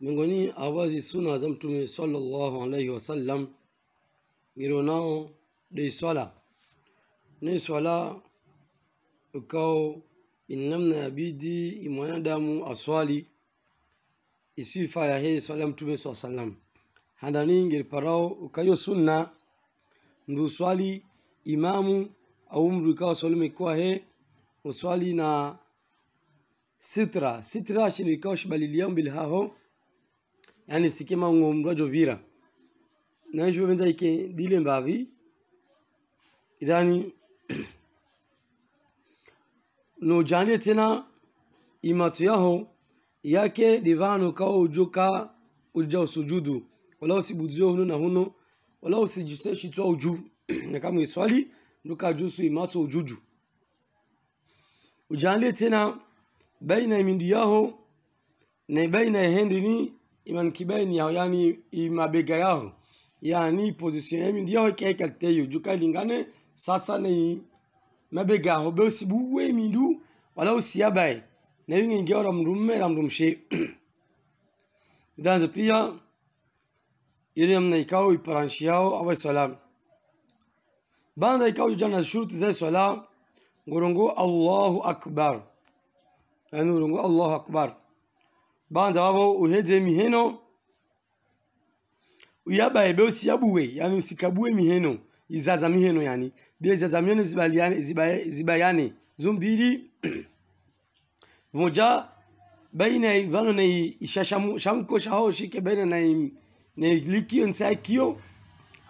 miongoni awazi suna za mtume sallallahu alaihi wasallam ngilonao dei swala ne swala ukao inamna yabidi bidi mwanadamu aswali isifa ya hii swala mtume sallallahu sallam handani ngilparao ukayo sunna ndu swali imamu au mru ikawa swali mekuwa he uswali na sitra sitra shino ikawa shibaliliambilhaho yani sikema vira na naisho benza ike dile mbavi idani nojalie tena imatu yaho yake divano kao ujuka uja usujudu wala usibudzio huno na huno wala usijisheshi twa uju na kama iswali nuka jusu imatu ujuju ujalie tena baina imindi yaho na baina hendi ni kibeni yao yani imabega yao yani position yemi ndiyo yo juka lingane sasa ne mabega yao be mindu wala usiabai na yingi ngeo la mdumme la danza pia ya mna il iparanshi yao awa salam banda ikao jana shuruti za salam Gorongo Allahu akbar Allahu akbar banza wavo uheze miheno uyabaebe usiyabue yani usikabue miheno izaza miheno yani bile zaza miheno zibayane ziba, ziba zumbili moja baina vano na ishashamko shaho shike baina na na likio nsaikio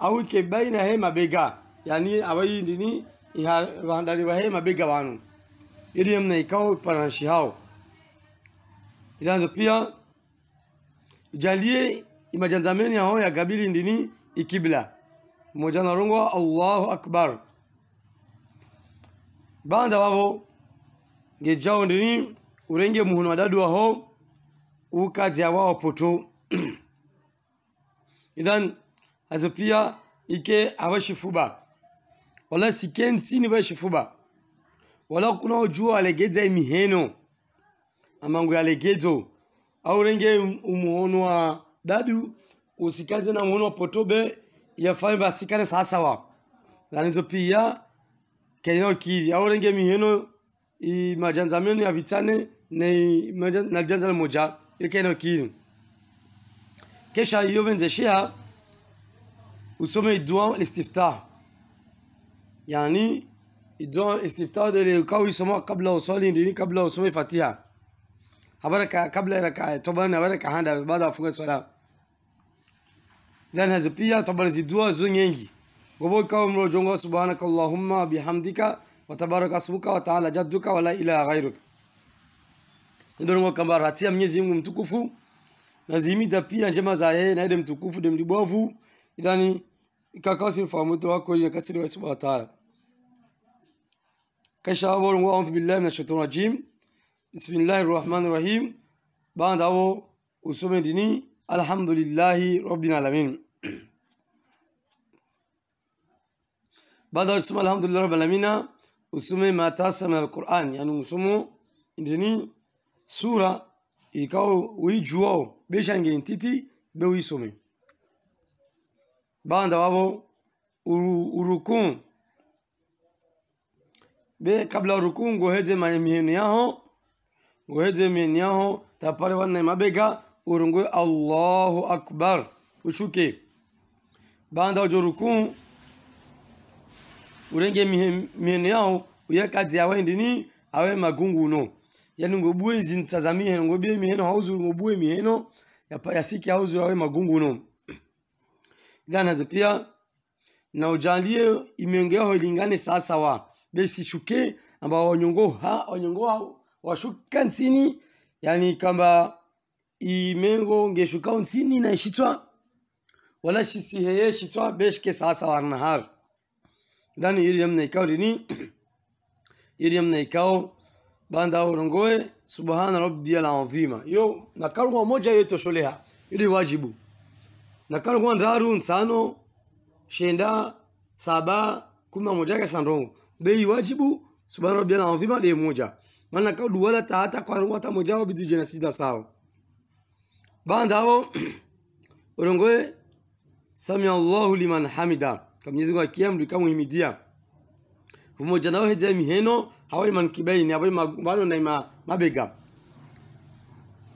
au ke baina he mabega yani awai ndini wa he mabega wanu ili mna ikao paranshi hao ilianza pia jalie imajanzameni aho yagabili ndini ikibla na rongo allahu akbar banda wavo ngejao ndini urenge muhunu wadadu aho ya wao poto idan hazo pia ike avashifuba wala sikentini vashifuba wala kuna ujua alegeza imiheno amangu ya legezo au renge umuono wa dadu usikaze na muono wa potobe ya fami basikane sasa wa lanizo pia kenyo kiri au renge miheno i majanza mionu ya vitane na majanza janza moja ya kenyo kiri kesha hiyo venzeshea usome idua listiftah yani idua istiftah wadele ukawu isoma kabla uswali ndini kabla usome fatiha بركة قبل ركعة طبعا بركة هذا بعد أفوق الصلاة then hazipia tabarizi dua zo nyingi gobo ikawa mlo jongo subhanaka allahumma bihamdika wa tabaraka asmuka wa taala jadduka wala ilaha ghairuka ndorongo kamba ratia mnyezi Mungu mtukufu na zihimiza pia njema za yeye na ile mtukufu ndio mlibovu idhani ikakao sifahamu mtu wako nyakati wa subhanahu wa taala kisha hapo ngo audhu billahi minash shaitani rajim Bismillahirrahmanirrahim. Ban dawo usome dini alhamdulillahi rabbil alamin. Ban dawo usome alhamdulillahi rabbil alamin usome mata sama alquran yani usomo dini sura ikao uijuo beshange intiti be uisome. Ban dawo uru, urukun be kabla urukun goheje mihenu yao uhejemeni aho tapale wanna emabega urungue allahu akbar ushuke banda ujo rukuu urenge miheno yaho uye kazi yawe ndini awe magunguno yani ngobue zinsa za miheno ngobie miheno hauzuru ngobue miheno yasiki hauzuru awe magunguno ganazo pia na ujalie imiongo yaho ilingane sawasawa besishuke ambao wanyongoha wanyongoha washuka nsini yani kamba imengo ngeshuka nsini na ishitwa wala shisi heye shitwa beshke sasa warnahar dani ili yamna ikao dini ili yamna ikao banda urongoe subhana rabbiyal azima yo kwa moja yeto sholeha ili wajibu nakaru kwa ndaru nsano shenda saba kuma moja kasa sanrongo bei wajibu subhana rabbiyal azima de moja maana kauli wala taata kwa ngota moja bidi jina sida sawa bandao ulongoe sami Allahu liman hamida kamnyezi kwa kiamri kama imidia pamoja nao hija miheno hawa hawai mankibaini hawai magumbano na ima, mabega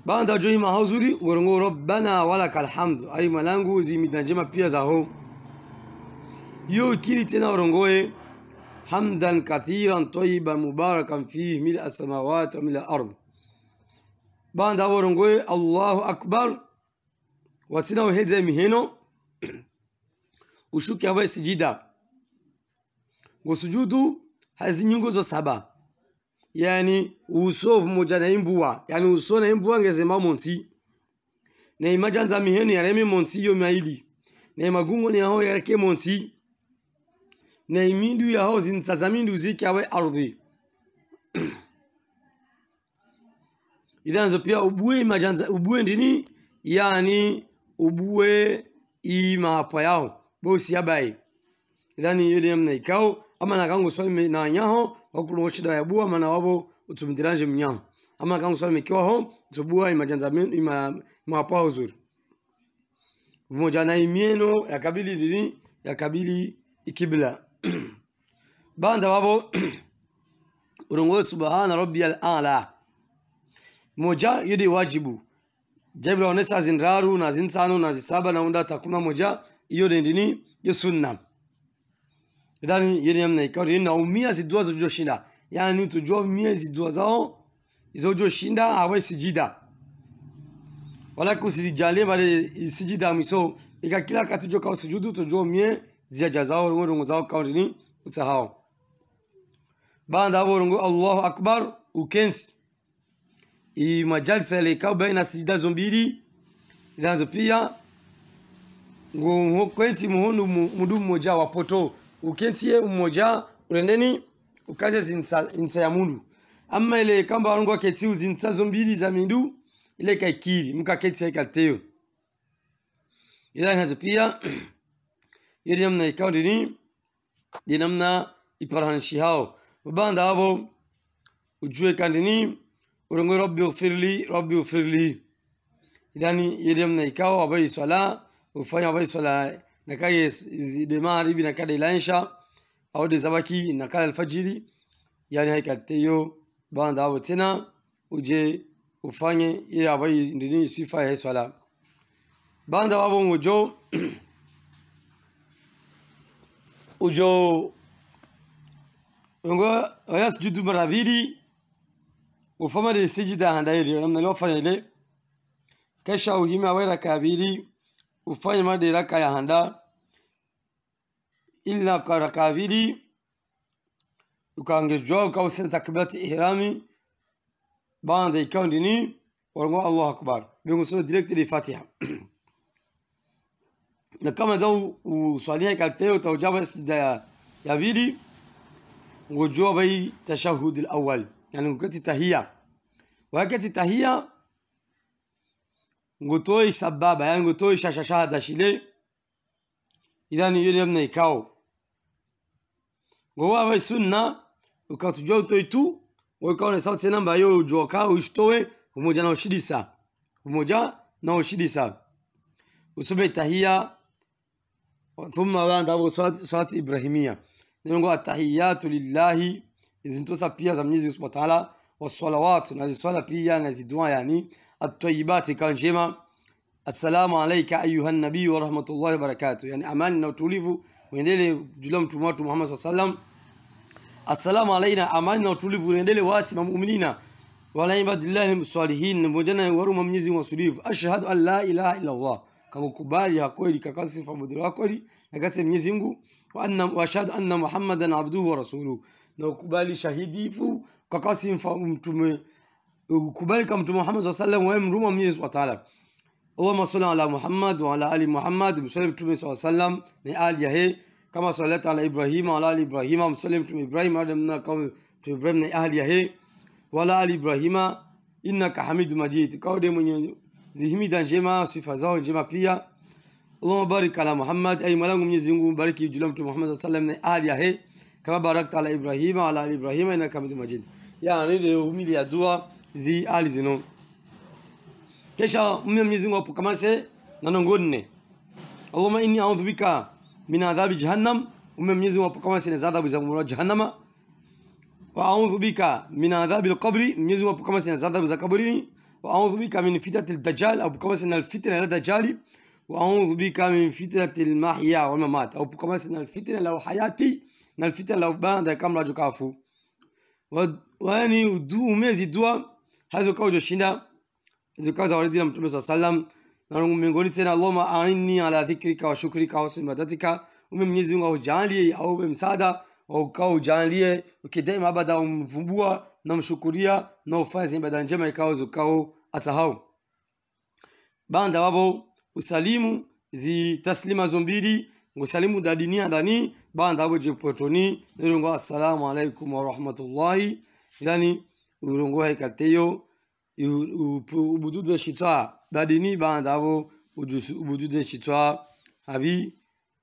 banda joi mahuzuri urongo rabbana walakal hamdu ai malangu zimida njema pia zaho hiyo kili tena urongoe hamdan kathiran tayyiban mubarakan fihi mila samawati wa mila ardhi banda borongwe allahu akbar watsina oheza emiheno ushuke abaye sijida ngo sujudu hazi nyungu zo saba yani uso pamoja na imbua yani uso na imbua ngezema monsi na imajanza miheno yareme monsi yo maili na magungo ni aho yareke na imindu ya neimindu yaho zinsazamindu zikawe ardhi idhanzo pia ubue majanza ubue ndini yani ubue hapa yao bosi yabai idhani yule mna ikao ama na kangu swali na nyaho wakulu shida ya buwa mana wabo utumitiranje mnyaho ama kangu swali mekiwa ho tubua imajanza ima ima hapa uzuri mmoja na imieno ya yakabili dini kabili ikibla banda babo urongo subhana rabbiyal ala moja yidi wajibu jabra onesa zindaru na zinsano na zisaba na unda takuma moja hiyo dendini yo sunna idhani yidi namna ikawa umia zidua shinda yani tujua umia zidua zao shinda hawe sijida wala kusijalie bale sijida miso ikakila katujo kwa sujudu tujua mie zia jazao rungu zao kaunti ni usahau baada hapo rungu Allahu akbar ukensi i majalisa yalikaa baina sijida zo mbili pia ngo kwenti muhundu mudumu moja wa poto ukenti ye mmoja urendeni ukaje zinsa insa ya mundu ama ile kamba rungu aketi uzinsa zo za mindu ile kaikiri mkaketi haikateo ila nazo pia ili namna ikawa nini je namna iparahanishi hao wabanda hapo ujue kandini urongo rabbi ufirli rabbi ufirli idani ili namna ikawa wabai swala ufanya wabai swala nakaye zidemari bi nakada ilansha au de zabaki nakala alfajiri yani haikateyo banda hapo tena uje ufanye ile abai ndini sifa ya swala banda hapo ngojo Ujo, ngo yasjudu mara mbili ufamare sijida handairi namna lofanya ile kesha uhime awe raka mbili ufanye madi raka ya handa illa raka mbili ukaongezwa ukausema takbirati ihrami baada ikawa ndini walikuwa Allahu akbar bingu sura direct ile Fatiha Ben, na kama vous Swali kateo taujaba da ya vili ngojua bai tashahud un yani wakati tahia wakati tahia sababa yani ngotoi shile un yule mna ikao bai sunna utoi tu na sauti namba yo ushtoe umoja na ushidisa umoja na tahia ثم بعد ذلك صلاة إبراهيمية نقول التحيات لله إذن توسى بيه زمنيزي سبحانه وتعالى والصلوات نازي صلاة بيه نازي دعا يعني الطيبات كان جيما السلام عليك أيها النبي ورحمة الله وبركاته يعني أمان نوتوليف ويندلي جلوم تموت محمد صلى الله عليه وسلم السلام علينا أمان نوتوليف ويندلي واسم مؤمنين ولا عباد الله المصالحين مجنة ورم منيزي وصليف أشهد أن لا إله إلا الله kakukubali hakweli kakasifa modelo hakweli na kati ya Mwenyezi Mungu wa shahadu anna Muhammadan abduhu wa rasuluhu, na ukubali shahidifu mfa mtume ukubali kama mtume Muhammad sallallahu alaihi wasallam wa mruma Mwenyezi wa Taala wa masalla ala Muhammad wa ala ali Muhammad, msalli mtume sallallahu alaihi wasallam ni ali yahe kama sallallahu ala Ibrahim wa ala ali Ibrahim, msalli mtume Ibrahim adam na kama mtume Ibrahim ni ali yahe wa ala ali Ibrahim innaka Hamidum Majid, kaude mwenye zihimidan njema, sifa zao njema pia. Allahumma barik ala Muhammad, ay mwalangu Mwenyezi Mungu mbariki ujula mtume Muhammad sallallahu alaihi wasallam na ali ya kama barakta ala Ibrahim ala ali Ibrahim inaka hamidun majid. Yani ile umili ya dua zi ali zino. Kesha mume Mwenyezi Mungu apokamase na nongone. Allahumma inni a'udhu bika min adhabi jahannam, mume Mwenyezi Mungu apokamase na adhabu za jahannama. Wa a'udhu bika min adhabi al-qabri, Mwenyezi Mungu apokamase na adhabu za kaburini. وأعوذ بك من فتنة الدجال أو بكمسنا الفتنة لا دجالي وأعوذ بك من فتنة المحيا والممات أو بكمسنا الفتنة لو حياتي من الفتنة لو بعد كم رجو كافو واني ودو ميزي دوا هذا كوجو شينا هذا كوجو ولدنا محمد صلى الله عليه وسلم na miongoni tena Allahumma aini ala dhikrika wa shukrika wa husni ibadatika, ume Mwenyezi Mungu aujalie auwe msaada namshukuria na ufanye ibada njema ikao zukao atahau banda wabo usalimu zi taslima zombiri ngusalimu dadini ndani banda wabo jepotoni nirongo assalamu alaikum warahmatullahi yani urongo haikateyo ubuduze shitwa dadini banda wabo ubuduze shitwa abi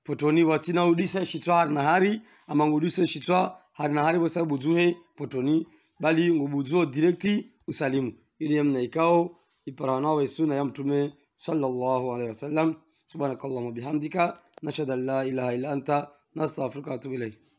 potoni watina udisa shitwa harnahari ama nguduse shitwa harnahari bosa buzuhe potoni bali ngubudzio direkti usalimu. Hii ni namna ikao iparanawe sunna ya Mtume sallallahu alaihi wasallam. Subhanakallahumma bihamdika nashhadu an la ilaha illa anta nastaghfiruka wa atubu ilayk.